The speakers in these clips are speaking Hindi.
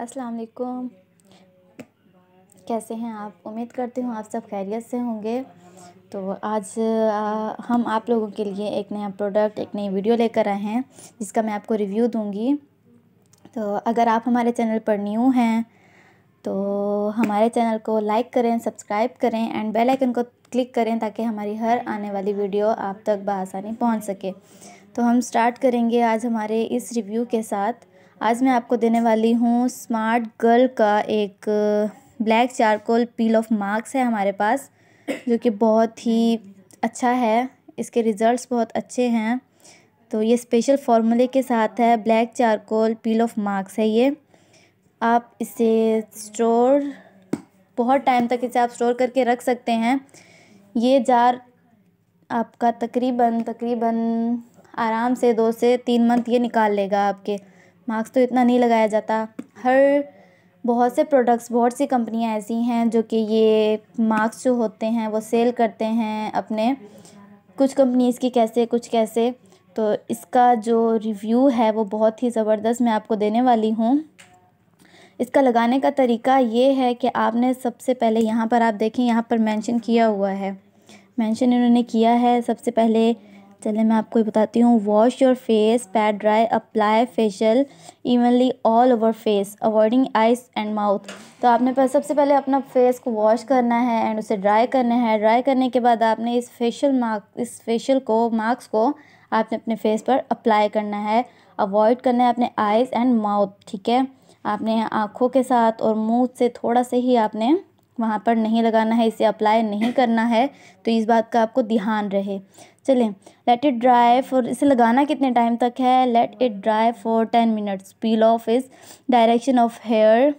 अस्सलाम वालेकुम कैसे हैं आप उम्मीद करती हूँ आप सब खैरियत से होंगे तो आज आ, हम आप लोगों के लिए एक नया प्रोडक्ट एक नई वीडियो लेकर आए हैं जिसका मैं आपको रिव्यू दूँगी तो अगर आप हमारे चैनल पर न्यू हैं तो हमारे चैनल को लाइक करें सब्सक्राइब करें एंड बेल आइकन को क्लिक करें ताकि हमारी हर आने वाली वीडियो आप तक बसानी पहुंच सके तो हम स्टार्ट करेंगे आज हमारे इस रिव्यू के साथ आज मैं आपको देने वाली हूँ स्मार्ट गर्ल का एक black charcoal peel off masks है हमारे पास जो कि बहुत ही अच्छा है इसके रिज़ल्ट्स बहुत अच्छे हैं तो ये स्पेशल फार्मूले के साथ है black charcoal peel off masks है ये आप इसे स्टोर बहुत टाइम तक इसे आप स्टोर करके रख सकते हैं ये जार आपका तकरीबन तकरीबन आराम से दो से तीन मंथ ये निकाल लेगा आपके मास्क तो इतना नहीं लगाया जाता हर बहुत से प्रोडक्ट्स बहुत सी कंपनियां ऐसी हैं जो कि ये मास्क जो होते हैं वो सेल करते हैं अपने कुछ कंपनीज़ की कैसे कुछ कैसे तो इसका जो रिव्यू है वो बहुत ही ज़बरदस्त मैं आपको देने वाली हूँ इसका लगाने का तरीका ये है कि आपने सबसे पहले यहाँ पर आप देखें यहाँ पर मेंशन किया हुआ है मेंशन इन्होंने किया है सबसे पहले चलिए मैं आपको बताती हूँ wash your face pad dry apply facial evenly all over face avoiding eyes and mouth तो आपने पर सबसे पहले अपना फेस को वॉश करना है एंड उसे ड्राई करना है ड्राई करने के बाद आपने इस फेशियल मार्क इस फेशियल को मार्क्स को आपने अपने फेस पर अप्लाई करना है अवॉइड करना है अपने आइज़ एंड माउथ ठीक है आपने आँखों के साथ और मुंह से थोड़ा से ही आपने वहाँ पर नहीं लगाना है इसे अप्लाई नहीं करना है तो इस बात का आपको ध्यान रहे चलें लेट इट ड्राई फॉर इसे लगाना कितने टाइम तक है let it dry for ten minutes peel off is direction of hair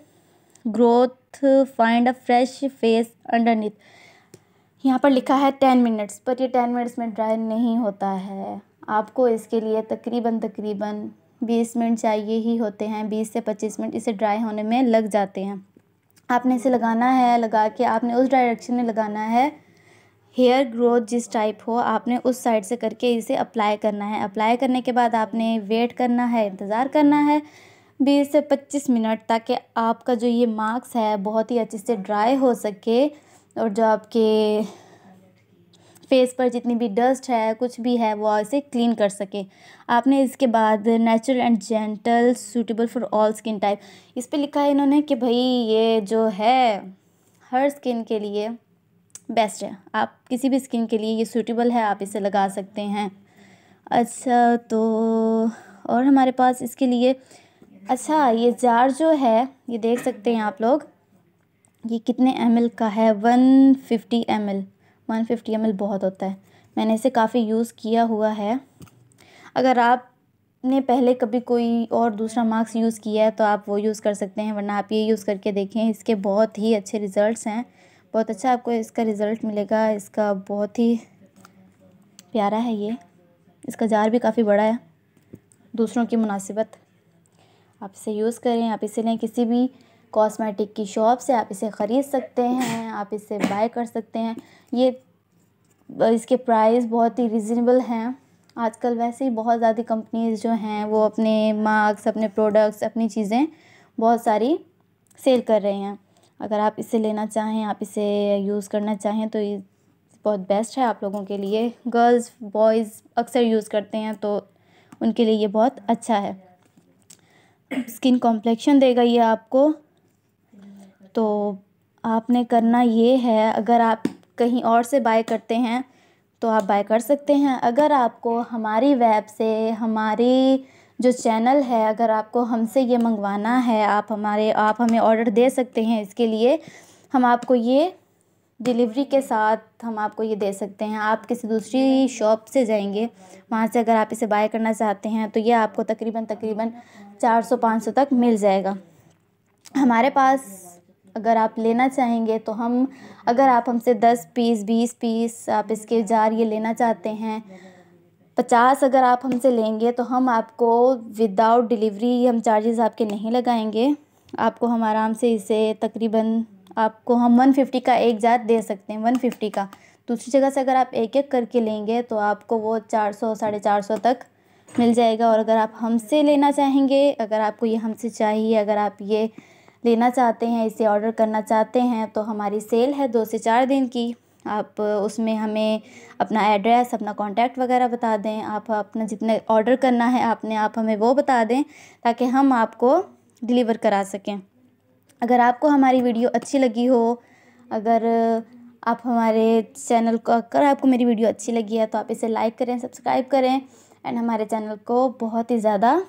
growth find a fresh face underneath यहाँ पर लिखा है टेन मिनट्स पर ये टेन मिनट्स में ड्राई नहीं होता है आपको इसके लिए तकरीबन तकरीबन बीस मिनट चाहिए ही होते हैं बीस से पच्चीस मिनट इसे ड्राई होने में लग जाते हैं आपने इसे लगाना है लगा के आपने उस डायरेक्शन में लगाना है हेयर ग्रोथ जिस टाइप हो आपने उस साइड से करके इसे अप्लाई करना है अप्लाई करने के बाद आपने वेट करना है इंतज़ार करना है बीस से पच्चीस मिनट ताकि आपका जो ये मार्क्स है बहुत ही अच्छे से ड्राई हो सके और जो आपके फेस पर जितनी भी डस्ट है कुछ भी है वो इसे क्लीन कर सके आपने इसके बाद natural and gentle suitable for all skin type इस पर लिखा है इन्होंने कि भाई ये जो है हर स्किन के लिए बेस्ट है आप किसी भी स्किन के लिए ये सूटेबल है आप इसे लगा सकते हैं अच्छा तो और हमारे पास इसके लिए अच्छा ये जार जो है ये देख सकते हैं आप लोग ये कितने एम का है one fifty M L one fifty M बहुत होता है मैंने इसे काफ़ी यूज़ किया हुआ है अगर आपने पहले कभी कोई और दूसरा मास्क यूज़ किया है तो आप वो यूज़ कर सकते हैं वरना आप ये यूज़ करके देखें इसके बहुत ही अच्छे रिज़ल्ट हैं बहुत अच्छा आपको इसका रिज़ल्ट मिलेगा इसका बहुत ही प्यारा है ये इसका जार भी काफ़ी बड़ा है दूसरों की मुनासिबत आप इसे यूज़ करें आप इसे लें किसी भी कॉस्मेटिक की शॉप से आप इसे ख़रीद सकते हैं आप इसे बाय कर सकते हैं ये इसके प्राइस बहुत ही रिजनेबल हैं आजकल वैसे ही बहुत ज़्यादा कंपनीज़ जो हैं वो अपने मार्क्स अपने प्रोडक्ट्स अपनी चीज़ें बहुत सारी सेल कर रहे हैं अगर आप इसे लेना चाहें आप इसे यूज़ करना चाहें तो ये बहुत बेस्ट है आप लोगों के लिए गर्ल्स बॉयज़ अक्सर यूज़ करते हैं तो उनके लिए ये बहुत अच्छा है स्किन कॉम्प्लेक्शन देगा ये आपको तो आपने करना ये है अगर आप कहीं और से बाय करते हैं तो आप बाय कर सकते हैं अगर आपको हमारी वेब से हमारी जो चैनल है अगर आपको हमसे ये मंगवाना है आप हमारे आप हमें ऑर्डर दे सकते हैं इसके लिए हम आपको ये डिलीवरी के साथ हम आपको ये दे सकते हैं आप किसी दूसरी शॉप से जाएंगे वहाँ से अगर आप इसे बाय करना चाहते हैं तो ये आपको तकरीबन तकरीबन चार सौ पाँच सौ तक मिल जाएगा हमारे पास अगर आप लेना चाहेंगे तो हम अगर आप हमसे दस पीस बीस पीस आप इसके जार ये लेना चाहते हैं पचास अगर आप हमसे लेंगे तो हम आपको विदाउट डिलीवरी हम चार्जेस आपके नहीं लगाएंगे आपको हम आराम से इसे तकरीबन आपको हम वन फिफ्टी का एक जार दे सकते हैं वन फिफ्टी का दूसरी जगह से अगर आप एक एक करके लेंगे तो आपको वो चार सौ साढ़े चार सौ तक मिल जाएगा और अगर आप हमसे लेना चाहेंगे अगर आपको ये हमसे चाहिए अगर आप ये लेना चाहते हैं इसे ऑर्डर करना चाहते हैं तो हमारी सेल है दो से चार दिन की आप उसमें हमें अपना एड्रेस अपना कांटेक्ट वगैरह बता दें आप अपना जितने ऑर्डर करना है आपने आप हमें वो बता दें ताकि हम आपको डिलीवर करा सकें अगर आपको हमारी वीडियो अच्छी लगी हो अगर आप हमारे चैनल को अगर आपको मेरी वीडियो अच्छी लगी है तो आप इसे लाइक करें सब्सक्राइब करें एंड हमारे चैनल को बहुत ही ज़्यादा